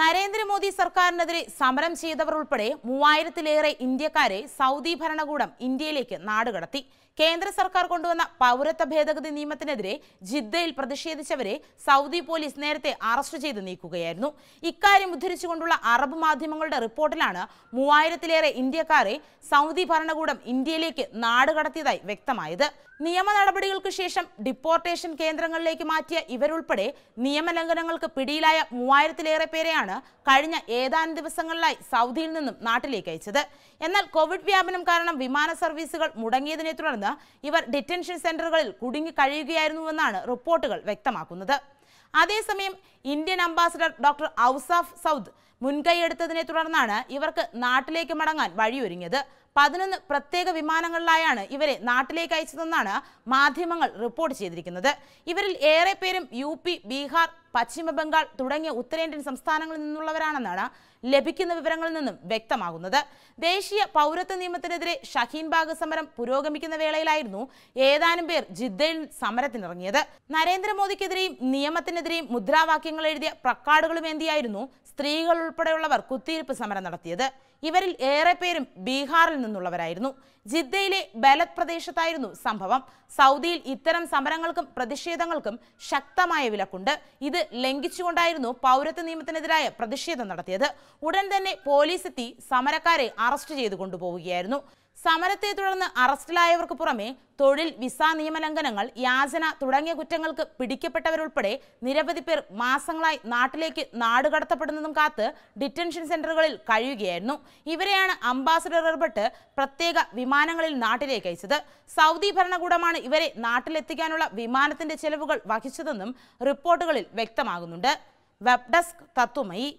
നരേന്ദ്രമോദി സർക്കാരിനെതിരെ സമരം ചെയ്തവർ ഉൾപ്പെടെ മൂവായിരത്തിലേറെ ഇന്ത്യക്കാരെ സൗദി ഭരണകൂടം ഇന്ത്യയിലേക്ക് നാടുകടത്തി കേന്ദ്ര സർക്കാർ കൊണ്ടുവന്ന പൗരത്വ ഭേദഗതി നിയമത്തിനെതിരെ ജിദ്ദയിൽ പ്രതിഷേധിച്ചവരെ സൗദി പോലീസ് നേരത്തെ അറസ്റ്റ് ചെയ്ത് നീക്കുകയായിരുന്നു ഇക്കാര്യം ഉദ്ധരിച്ചുകൊണ്ടുള്ള അറബ് മാധ്യമങ്ങളുടെ റിപ്പോർട്ടിലാണ് മൂവായിരത്തിലേറെ ഇന്ത്യക്കാരെ സൗദി ഭരണകൂടം ഇന്ത്യയിലേക്ക് നാടുകടത്തിയതായി വ്യക്തമായത് നിയമ നടപടികൾക്ക് ശേഷം ഡിപ്പോർട്ടേഷൻ കേന്ദ്രങ്ങളിലേക്ക് മാറ്റിയ ഇവരുൾപ്പെടെ നിയമലംഘനങ്ങൾക്ക് പിടിയിലായ മൂവായിരത്തിലേറെ പേരെയാണ് പേരെയാണ് കഴിഞ്ഞ ഏതാനും ദിവസങ്ങളിലായി സൗദിയിൽ നിന്നും നാട്ടിലേക്ക് അയച്ചത് എന്നാൽ കോവിഡ് വ്യാപനം കാരണം വിമാന സർവീസുകൾ മുടങ്ങിയതിനെ തുടർന്ന് ഇവർ ഡിറ്റൻഷൻ സെന്ററുകളിൽ കുടുങ്ങി കഴിയുകയായിരുന്നുവെന്നാണ് റിപ്പോർട്ടുകൾ വ്യക്തമാക്കുന്നത് അതേസമയം Indian ambassador doctor Ausaf Sayeed മുൻകൈയെടുത്തതിനെ തുടർന്നാണ് ഇവർക്ക് നാട്ടിലേക്ക് മടങ്ങാൻ വഴിയൊരുങ്ങിയത് പതിനൊന്ന് പ്രത്യേക വിമാനങ്ങളിലായാണ് ഇവരെ നാട്ടിലേക്ക് അയച്ചതെന്നാണ് മാധ്യമങ്ങൾ റിപ്പോർട്ട് ചെയ്തിരിക്കുന്നത് ഇവരിൽ ഏറെ പേരും യു പി ബീഹാർ പശ്ചിമ ബംഗാൾ തുടങ്ങിയ ഉത്തരേന്ത്യൻ സംസ്ഥാനങ്ങളിൽ നിന്നുള്ളവരാണെന്നാണ് ലഭിക്കുന്ന വിവരങ്ങളിൽ നിന്നും വ്യക്തമാകുന്നത് ദേശീയ പൗരത്വ നിയമത്തിനെതിരെ ഷഹീൻ ബാഗ് സമരം പുരോഗമിക്കുന്ന വേളയിലായിരുന്നു ഏതാനും പേർ ജിദ്ദയിൽ സമരത്തിനിറങ്ങിയത് നരേന്ദ്രമോദിക്കെതിരെയും നിയമത്തിനെതിരെയും മുദ്രാവാക്യങ്ങൾ എഴുതിയ പ്ലക്കാർഡുകളുമേന്തിയായിരുന്നു സ്ത്രീകൾ ഉൾപ്പെടെയുള്ളവർ കുത്തിയിരിപ്പ് സമരം നടത്തിയത് ഇവരിൽ ഏറെ പേരും ബീഹാറിൽ നിന്നുള്ളവരായിരുന്നു ജിദ്ദയിലെ ബലത് പ്രദേശത്തായിരുന്നു സംഭവം സൗദിയിൽ ഇത്തരം സമരങ്ങൾക്കും പ്രതിഷേധങ്ങൾക്കും ശക്തമായ വിലക്കുണ്ട് ഇത് ലംഘിച്ചുകൊണ്ടായിരുന്നു പൗരത്വ നിയമത്തിനെതിരായ പ്രതിഷേധം നടത്തിയത് ഉടൻ തന്നെ പോലീസെത്തി സമരക്കാരെ അറസ്റ്റ് ചെയ്തു കൊണ്ടുപോവുകയായിരുന്നു സമരത്തെ തുടർന്ന് അറസ്റ്റിലായവർക്ക് പുറമെ തൊഴിൽ വിസ നിയമലംഘനങ്ങൾ യാചന തുടങ്ങിയ കുറ്റങ്ങൾക്ക് പിടിക്കപ്പെട്ടവരുൾപ്പെടെ നിരവധി പേർ മാസങ്ങളായി നാട്ടിലേക്ക് നാടുകടത്തപ്പെടുന്നതും കാത്ത് ഡിറ്റൻഷൻ സെന്ററുകളിൽ കഴിയുകയായിരുന്നു ഇവരെയാണ് അംബാസഡർ ഏർപ്പെട്ട് പ്രത്യേക വിമാനങ്ങളിൽ നാട്ടിലേക്ക് അയച്ചത് സൗദി ഭരണകൂടമാണ് ഇവരെ നാട്ടിലെത്തിക്കാനുള്ള വിമാനത്തിന്റെ ചെലവുകൾ വഹിച്ചതെന്നും റിപ്പോർട്ടുകളിൽ വ്യക്തമാകുന്നുണ്ട് വെബ് ഡെസ്ക് തത്വമയി